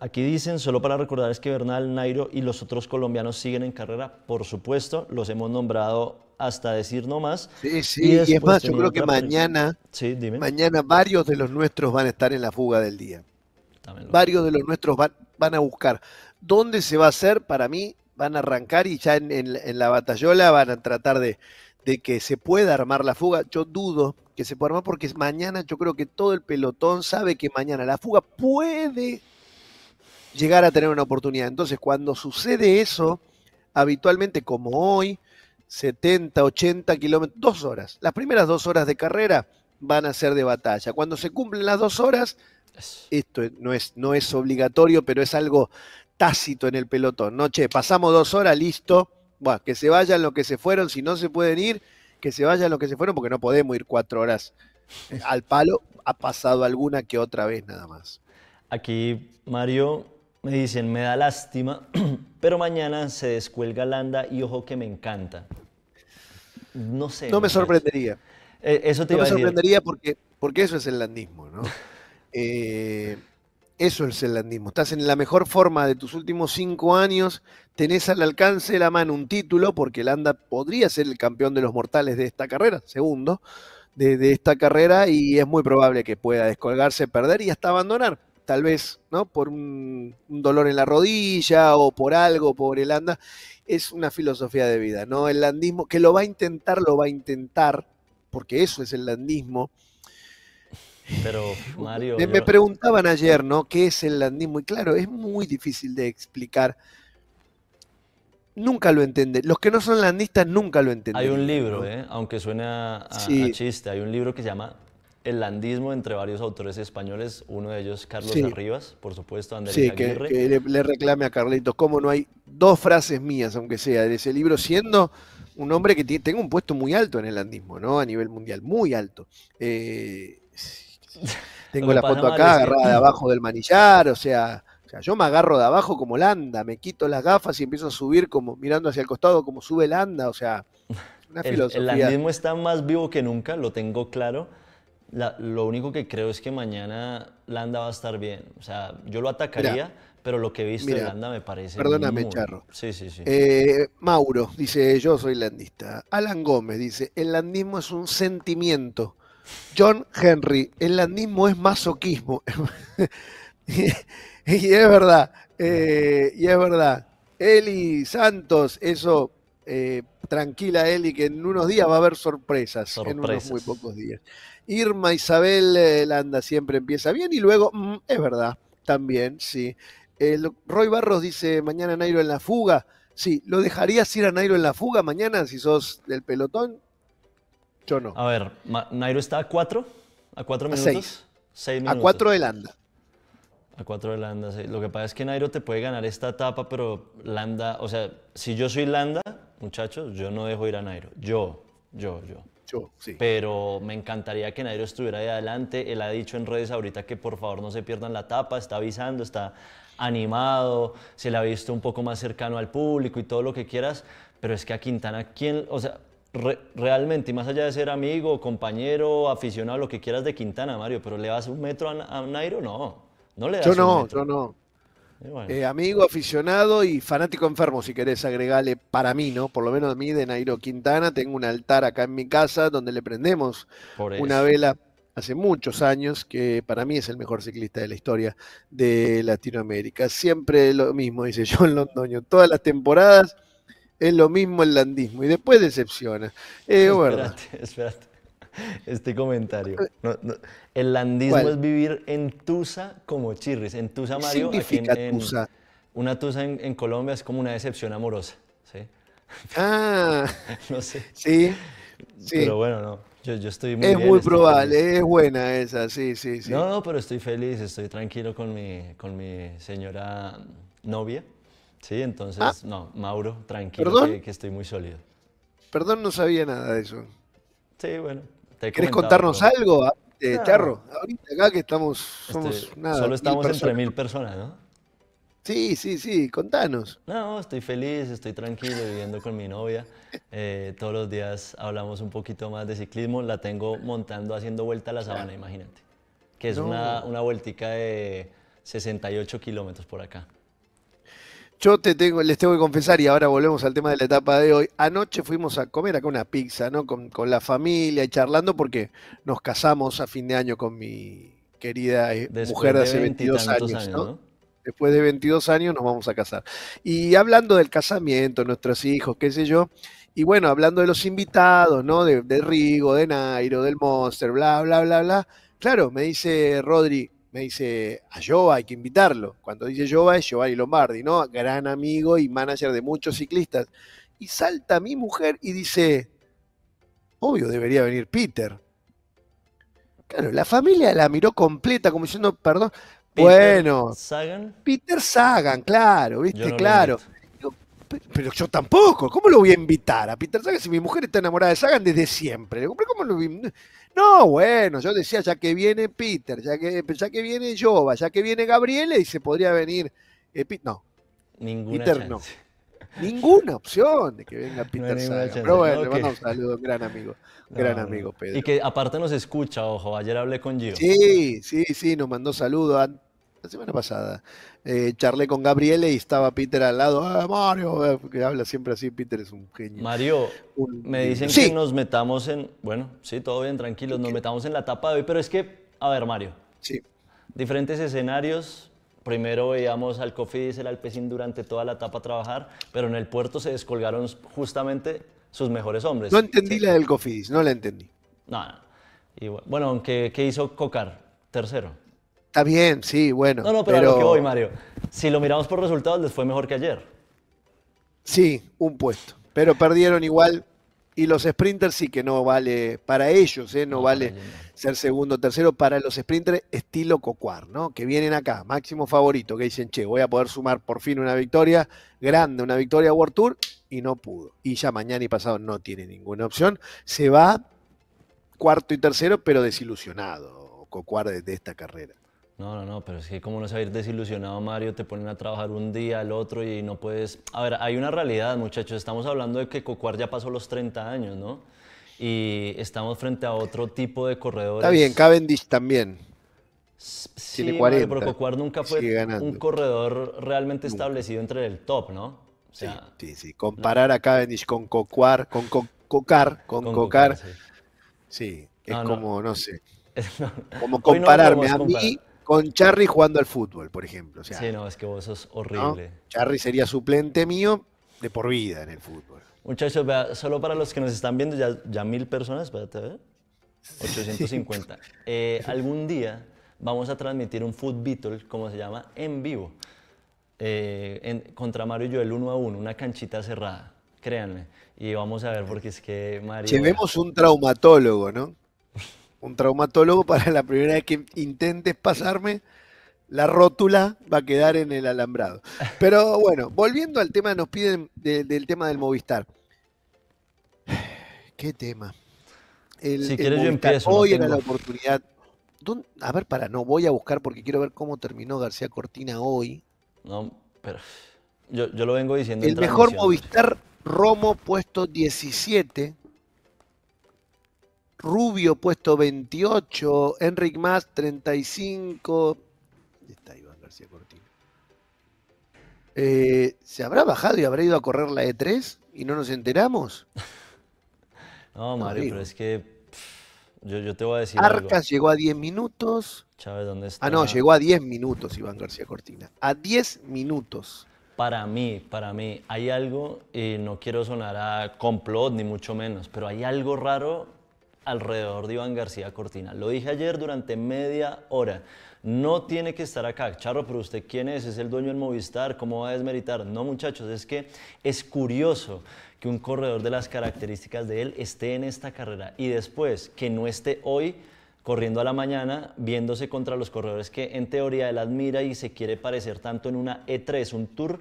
aquí dicen, solo para recordar es que Bernal, Nairo y los otros colombianos siguen en carrera, por supuesto, los hemos nombrado hasta decir no más. Sí, sí, y, es más, yo creo que mañana, mañana varios de los nuestros van a estar en la fuga del día. Varios de los nuestros van, a buscar. ¿Dónde se va a hacer? Para mí, van a arrancar y ya en, la batallola van a tratar de que se pueda armar la fuga. Yo dudo que se puede armar, porque mañana yo creo que todo el pelotón sabe que mañana la fuga puede llegar a tener una oportunidad. Entonces, cuando sucede eso, habitualmente como hoy, 70, 80 kilómetros, dos horas. Las primeras dos horas de carrera van a ser de batalla. Cuando se cumplen las dos horas, esto no es, no es obligatorio, pero es algo tácito en el pelotón. Noche, pasamos dos horas, listo. que se vayan los que se fueron, si no se pueden ir, que se vayan los que se fueron, porque no podemos ir cuatro horas eh, al palo. Ha pasado alguna que otra vez nada más. Aquí, Mario, me dicen, me da lástima, pero mañana se descuelga Landa y ojo que me encanta. No sé. No me sorprendería. Eh, eso te iba me a decir. sorprendería porque, porque eso es el landismo, ¿no? Eh, eso es el landismo. Estás en la mejor forma de tus últimos cinco años, tenés al alcance de la mano un título, porque Landa podría ser el campeón de los mortales de esta carrera, segundo, de, esta carrera, y es muy probable que pueda descolgarse, perder y hasta abandonar tal vez, ¿no? Por un, dolor en la rodilla o por algo, pobre Landa. Es una filosofía de vida, ¿no? El landismo, que lo va a intentar, lo va a intentar, porque eso es el landismo, pero, Mario. Me, preguntaban ayer, ¿no? ¿Qué es el landismo? Y claro, es muy difícil de explicar. Nunca lo entiende. Los que no son landistas nunca lo entienden. Hay un libro, ¿eh? aunque suene a, chiste, hay un libro que se llama El landismo entre varios autores españoles. Uno de ellos, Carlos Arribas, por supuesto, Andrés sí, que, le, reclame a Carlitos, como no hay dos frases mías, aunque sea, de ese libro, siendo un hombre que tiene, un puesto muy alto en el landismo, ¿no? A nivel mundial, muy alto. Eh, Tengo la foto acá agarrada de abajo del manillar, o sea, yo me agarro de abajo como landa, me quito las gafas y empiezo a subir como mirando hacia el costado como sube Landa o sea, una el, filosofía. El landismo está más vivo que nunca, lo tengo claro. lo único que creo es que mañana Landa va a estar bien. O sea, yo lo atacaría, pero lo que he visto de Landa me parece. Perdóname, Charro. Sí, sí, sí. Eh, Mauro dice: Yo soy landista. Alan Gómez dice: El landismo es un sentimiento John Henry, el landismo es masoquismo. y, es verdad, eh, y es verdad. Eli Santos, eso, eh, tranquila Eli, que en unos días va a haber sorpresas, en unos muy pocos días. Irma Isabel eh, Landa siempre empieza bien y luego, mm, es verdad, también, sí. Roy Barros dice, mañana Nairo en la fuga. Sí, ¿lo dejarías ir a Nairo en la fuga mañana si sos del pelotón? Yo no. A ver, Nairo está a cuatro? a cuatro minutos. A seis minutos. A cuatro de Landa. A cuatro de Landa, sí. Lo que pasa es que Nairo te puede ganar esta etapa, pero Landa, o sea, si yo soy Landa, muchachos, yo no dejo ir a Nairo. Yo, yo, yo. Yo, sí. Pero me encantaría que Nairo estuviera de adelante. Él ha dicho en redes ahorita que por favor no se pierdan la etapa, está avisando, está animado, se le ha visto un poco más cercano al público y todo lo que quieras. Pero es que a Quintana, ¿quién? O sea, realmente, y más allá de ser amigo, compañero, aficionado, lo que quieras de Quintana, Mario, pero ¿le das un metro a, Nairo? No, no le das yo un no, Yo no, yo no. Eh, amigo, aficionado y fanático enfermo, si querés agregarle para mí, ¿no? Por lo menos a mí, de Nairo Quintana, tengo un altar acá en mi casa donde le prendemos una vela hace muchos años que para mí es el mejor ciclista de la historia de Latinoamérica. Siempre lo mismo, dice John Londoño, todas las temporadas es lo mismo el landismo y después decepciona. Eh, espérate, espérate. Este comentario. El landismo es vivir en Tusa como chirris. En Tusa, Mario, aquí en, una Tusa en, Colombia es como una decepción amorosa. Ah, no sé. Sí, sí. Pero bueno, no. Yo, estoy muy Es muy probable, es buena esa, sí, sí, sí. No, pero estoy feliz, estoy tranquilo con mi, con mi señora novia. Sí, entonces, ah. no, Mauro, tranquilo, que, estoy muy sólido. Perdón, no sabía nada de eso. Sí, bueno. Te ¿Querés contarnos algo, ah, Ahorita acá que estamos, este, Solo estamos entre mil personas, ¿no? Sí, sí, sí, contanos. No, estoy feliz, estoy tranquilo viviendo con mi novia. Eh, todos los días hablamos un poquito más de ciclismo. La tengo montando haciendo vuelta a la sabana, imagínate. Que es una, una vueltica de 68 kilómetros por acá. Yo te tengo, les tengo que confesar, y ahora volvemos al tema de la etapa de hoy. Anoche fuimos a comer acá una pizza, ¿no? Con, la familia y charlando porque nos casamos a fin de año con mi querida eh, mujer de hace 22 años, ¿no? Después de 22 años nos vamos a casar. Y hablando del casamiento, nuestros hijos, qué sé yo, y bueno, hablando de los invitados, ¿no? De, de Rigo, de Nairo, del Monster, bla, bla, bla, bla. Claro, me dice Rodri, me dice, a Jova hay que invitarlo. Cuando dice Jova es Giovanni Lombardi, ¿no? Gran amigo y manager de muchos ciclistas. Y salta mi mujer y dice, obvio debería venir Peter. Claro, la familia la miró completa como diciendo, perdón, Peter bueno. Sagan. Peter Sagan, claro, viste, claro. pero yo tampoco, ¿cómo lo voy a invitar a Peter Sagan si mi mujer está enamorada de Sagan desde siempre? ¿cómo lo voy no, bueno, yo decía, ya que viene Peter, ya que, que viene Jova, ya que viene Gabriela y se podría venir. Eh, no. Ninguna Peter no. Ninguna opción de que venga Peter Pero bueno, le un saludo, gran amigo. gran amigo, Pedro. Y que aparte nos escucha, ojo, ayer hablé con Gio. Sí, sí, sí, nos mandó saludos la semana pasada, eh, charlé con Gabriele y estaba Peter al lado. Ah, Mario, eh", que habla siempre así. Peter es un genio. Mario, me dicen que nos metamos en. Bueno, sí, todo bien, tranquilos. Nos metamos en la etapa de hoy, pero es que, a ver, Mario. Sí. Diferentes escenarios. Primero veíamos al Cofidis, el alpecín durante toda la etapa a trabajar, pero en el puerto se descolgaron justamente sus mejores hombres. No entendí la del Cofidis, no la entendí. Nada, Y bueno, aunque, ¿qué hizo Cocar? Tercero. Está bien, sí, bueno. No, no, pero, a lo que voy, Mario. Si lo miramos por resultados, les fue mejor que ayer. Sí, un puesto. Pero perdieron igual. Y los sprinters sí que no vale para ellos, ¿eh? no, vale ser segundo o tercero. Para los sprinters, estilo Cocuar, ¿no? Que vienen acá, máximo favorito, que dicen, che, voy a poder sumar por fin una victoria grande, una victoria World Tour, y no pudo. Y ya mañana y pasado no tiene ninguna opción. Se va cuarto y tercero, pero desilusionado Cocuar desde de esta carrera. No, no, no, pero es que como no saber desilusionado, Mario, te ponen a trabajar un día, el otro y no puedes... A ver, hay una realidad, muchachos, estamos hablando de que Cocuar ya pasó los 30 años, ¿no? Y estamos frente a otro tipo de corredores. Está bien, Cavendish también. Sí, pero Cocuar nunca fue un corredor realmente establecido entre el top, ¿no? sí, sí, sí, comparar a Cavendish con Cocuar, con Cocar, con, Cocar, sí. es como, no, sé. Como compararme a mí con Charry jugando al fútbol, por ejemplo. sí, no, es que vos sos horrible. ¿no? sería suplente mío de por vida en el fútbol. Muchachos, solo para los que nos están viendo, ya, mil personas, espérate, 850. ¿eh? Eh, algún día vamos a transmitir un Food como se llama, en vivo. Eh, contra Mario y yo, el uno a uno, una canchita cerrada, créanme. Y vamos a ver, porque es que Mario... Llevemos un traumatólogo, ¿no? un traumatólogo para la primera vez que intentes pasarme, la rótula va a quedar en el alambrado. Pero bueno, volviendo al tema, nos piden del tema del Movistar. ¿Qué tema? si querés, yo empiezo. Hoy era la oportunidad. A ver, para, no, voy a buscar porque quiero ver cómo terminó García Cortina hoy. No, pero yo, lo vengo diciendo. El mejor Movistar Romo puesto 17 Rubio puesto 28, Enric Más 35. ¿Dónde está Iván García Cortina? Eh, ¿Se habrá bajado y habrá ido a correr la E3 y no nos enteramos? no, Mario, pero es que yo, te voy a decir. Arcas llegó a 10 minutos. Chávez, ¿dónde está? Ah, no, llegó a 10 minutos Iván García Cortina. A 10 minutos. Para mí, para mí, hay algo, y eh, no quiero sonar a complot ni mucho menos, pero hay algo raro alrededor de Iván García Cortina. Lo dije ayer durante media hora. No tiene que estar acá. Charro, pero usted quién es? ¿Es el dueño del Movistar? ¿Cómo va a desmeritar? No, muchachos, es que es curioso que un corredor de las características de él esté en esta carrera y después que no esté hoy corriendo a la mañana, viéndose contra los corredores que en teoría él admira y se quiere parecer tanto en una E3, un Tour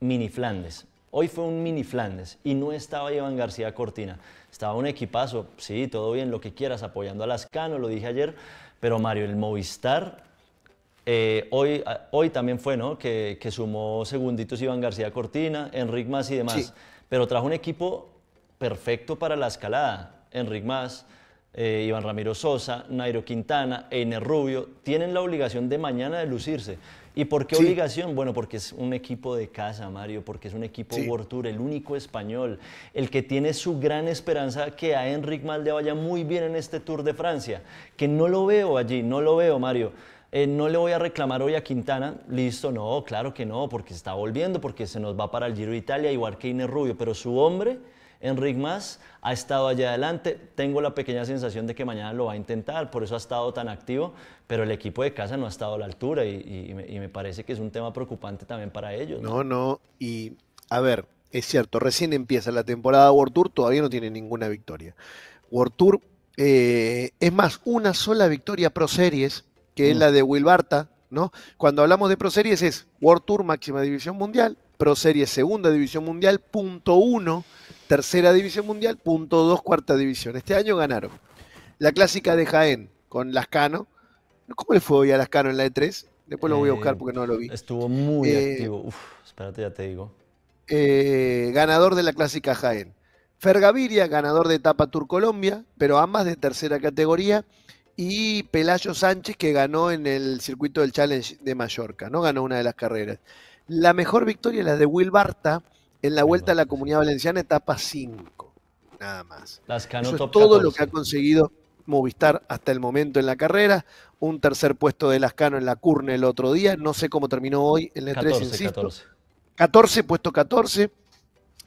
mini Flandes. Hoy fue un mini Flandes y no estaba Iván García Cortina. Estaba un equipazo, sí, todo bien, lo que quieras, apoyando a Lascano, lo dije ayer, pero Mario, el Movistar eh, hoy, ah, hoy también fue, ¿no? Que, sumó segunditos Iván García Cortina, Enrique más y demás. Pero trajo un equipo perfecto para la escalada. Enric Mas, eh, Iván Ramiro Sosa, Nairo Quintana, Einer Rubio, tienen la obligación de mañana de lucirse. ¿Y por qué obligación? Bueno, porque es un equipo de casa, Mario, porque es un equipo sí. Tour, el único español, el que tiene su gran esperanza que a Enric Malde vaya muy bien en este Tour de Francia, que no lo veo allí, no lo veo, Mario. Eh, no le voy a reclamar hoy a Quintana, listo, no, claro que no, porque está volviendo, porque se nos va para el Giro de Italia, igual que Ines Rubio, pero su hombre Enric Mas ha estado allá adelante. Tengo la pequeña sensación de que mañana lo va a intentar, por eso ha estado tan activo, pero el equipo de casa no ha estado a la altura y, me parece que es un tema preocupante también para ellos. No, no, y a ver, es cierto, recién empieza la temporada World Tour, todavía no tiene ninguna victoria. World Tour, eh, es más, una sola victoria pro series, que es mm. la de Wilbarta, ¿no? Cuando hablamos de pro series es World Tour, máxima división mundial, Pro Series Segunda División Mundial, punto uno, Tercera División Mundial, punto dos, Cuarta División. Este año ganaron. La clásica de Jaén con Lascano. ¿Cómo le fue hoy a Lascano en la E3? Después lo voy a buscar eh, porque no lo vi. Estuvo muy eh, activo. Uf, espérate, ya te digo. Eh, ganador de la clásica Jaén. Fergaviria, ganador de etapa Tour Colombia, pero ambas de tercera categoría. Y Pelayo Sánchez, que ganó en el circuito del Challenge de Mallorca, ¿no? Ganó una de las carreras. La mejor victoria es la de Will Barta en la vuelta a la Comunidad Valenciana, etapa 5. Nada más. Las es todo lo que ha conseguido Movistar hasta el momento en la carrera. Un tercer puesto de Lascano en la Curne el otro día. No sé cómo terminó hoy en la 3, e insisto. 14. 14, puesto 14.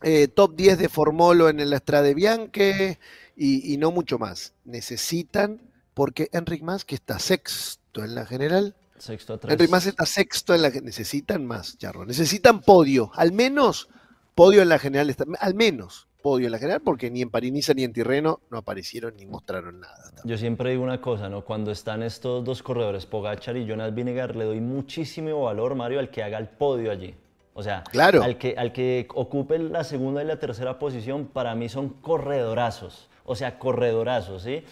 Eh, top 10 de Formolo en el Estrade Bianche y, y no mucho más. Necesitan, porque Enric Más, que está sexto en la general, Sexto tres. está sexto en la que necesitan más, Charro. Necesitan podio, al menos podio en la general, al menos podio en la general, porque ni en Pariniza ni en Tirreno no aparecieron ni mostraron nada. Yo siempre digo una cosa, ¿no? Cuando están estos dos corredores, Pogachar y Jonas Vinegar, le doy muchísimo valor, Mario, al que haga el podio allí. O sea, al, que, al que ocupe la segunda y la tercera posición, para mí son corredorazos. O sea, corredorazos, ¿sí?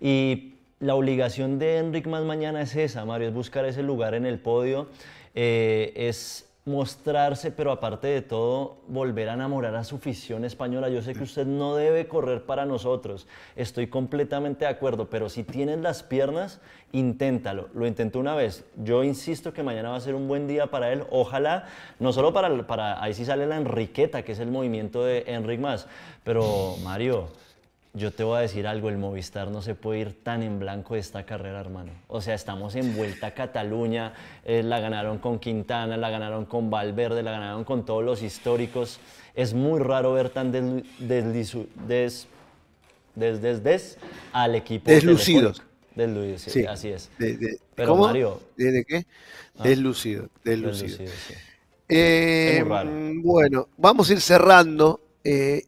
Y la obligación de Enric más mañana es esa, Mario, es buscar ese lugar en el podio, eh, es mostrarse, pero aparte de todo, volver a enamorar a su afición española. Yo sé que usted no debe correr para nosotros, estoy completamente de acuerdo, pero si tienes las piernas, inténtalo. Lo intentó una vez. Yo insisto que mañana va a ser un buen día para él. Ojalá, no solo para, para ahí sí sale la Enriqueta, que es el movimiento de Enric Más, pero Mario yo te voy a decir algo, el Movistar no se puede ir tan en blanco de esta carrera, hermano. O sea, estamos en vuelta a Cataluña, eh, la ganaron con Quintana, la ganaron con Valverde, la ganaron con todos los históricos. Es muy raro ver tan des, des, des, des, des al equipo. Deslucidos. Deslucido, sí, así es. Pero Mario. ¿De, qué? Ah. deslucido. Deslucido. sí. Eh, bueno, vamos a ir cerrando. Eh,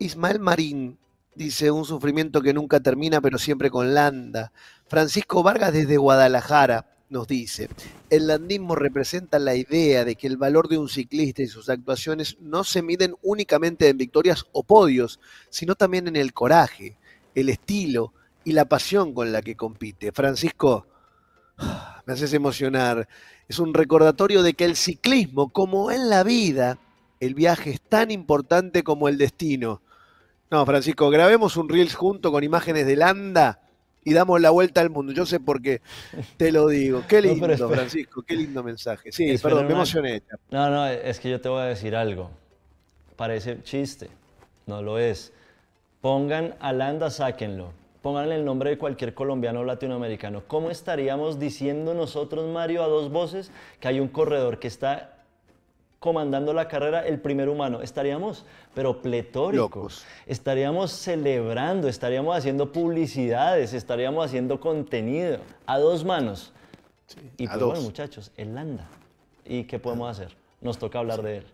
Ismael Marín dice, un sufrimiento que nunca termina, pero siempre con landa. Francisco Vargas desde Guadalajara nos dice, el landismo representa la idea de que el valor de un ciclista y sus actuaciones no se miden únicamente en victorias o podios, sino también en el coraje, el estilo y la pasión con la que compite. Francisco, me haces emocionar. Es un recordatorio de que el ciclismo, como en la vida, el viaje es tan importante como el destino no, Francisco, grabemos un Reels junto con imágenes de Landa y damos la vuelta al mundo. Yo sé por qué te lo digo. Qué lindo, Francisco, qué lindo mensaje. Sí, perdón, me emocioné. No, no, es que yo te voy a decir algo. Parece chiste, no lo es. Pongan a Landa, sáquenlo. Pónganle el nombre de cualquier colombiano o latinoamericano. ¿Cómo estaríamos diciendo nosotros, Mario, a dos voces, que hay un corredor que está comandando la carrera el primer humano. Estaríamos, pero pletóricos. Estaríamos celebrando, estaríamos haciendo publicidades, estaríamos haciendo contenido a dos manos. y pues bueno, muchachos, el landa ¿Y qué podemos ah. hacer? Nos toca hablar de él.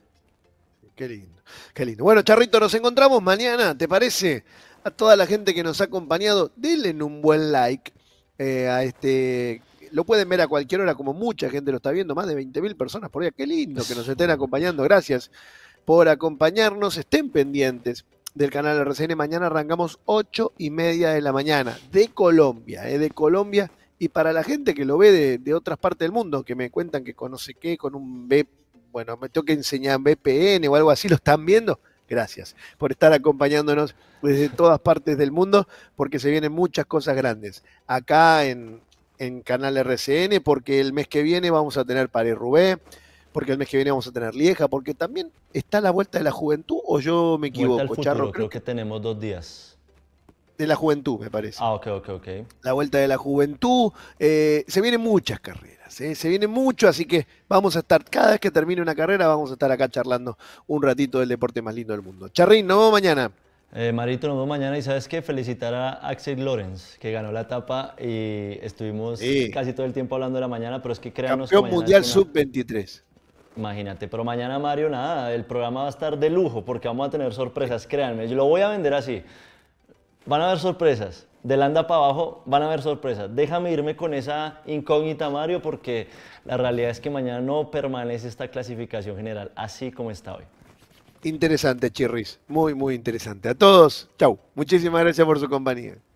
Qué lindo, qué lindo. Bueno, Charrito, nos encontramos mañana, ¿te parece? A toda la gente que nos ha acompañado, denle un buen like eh, a este lo pueden ver a cualquier hora, como mucha gente lo está viendo, más de 20.000 personas por día. Qué lindo que nos estén acompañando. Gracias por acompañarnos. Estén pendientes del canal RCN. Mañana arrancamos 8 y media de la mañana de Colombia, eh, de Colombia. Y para la gente que lo ve de, otras partes del mundo, que me cuentan que conoce qué, con un B, bueno, me toca enseñar VPN o algo así, lo están viendo. Gracias por estar acompañándonos desde todas partes del mundo, porque se vienen muchas cosas grandes. Acá en, en Canal RCN, porque el mes que viene vamos a tener París Rubé, porque el mes que viene vamos a tener Lieja, porque también está la vuelta de la juventud, o yo me equivoco, Charro. Creo que tenemos dos días. De la juventud, me parece. Ah, ok, ok, ok. La vuelta de la juventud. Eh, se vienen muchas carreras, eh, se viene mucho, así que vamos a estar, cada vez que termine una carrera, vamos a estar acá charlando un ratito del deporte más lindo del mundo. Charrín, nos vemos mañana. Eh, Marito, nos vemos mañana y sabes qué, felicitar a Axel Lorenz, que ganó la etapa y estuvimos casi todo el tiempo hablando de la mañana, pero es que créanos... Campeón que Mundial Sub-23. Imagínate, pero mañana Mario, nada, el programa va a estar de lujo porque vamos a tener sorpresas, créanme, yo lo voy a vender así. Van a haber sorpresas, de Landa para abajo van a haber sorpresas. Déjame irme con esa incógnita, Mario, porque la realidad es que mañana no permanece esta clasificación general así como está hoy. Interesante, Chirris. Muy, muy interesante. A todos, chau. Muchísimas gracias por su compañía.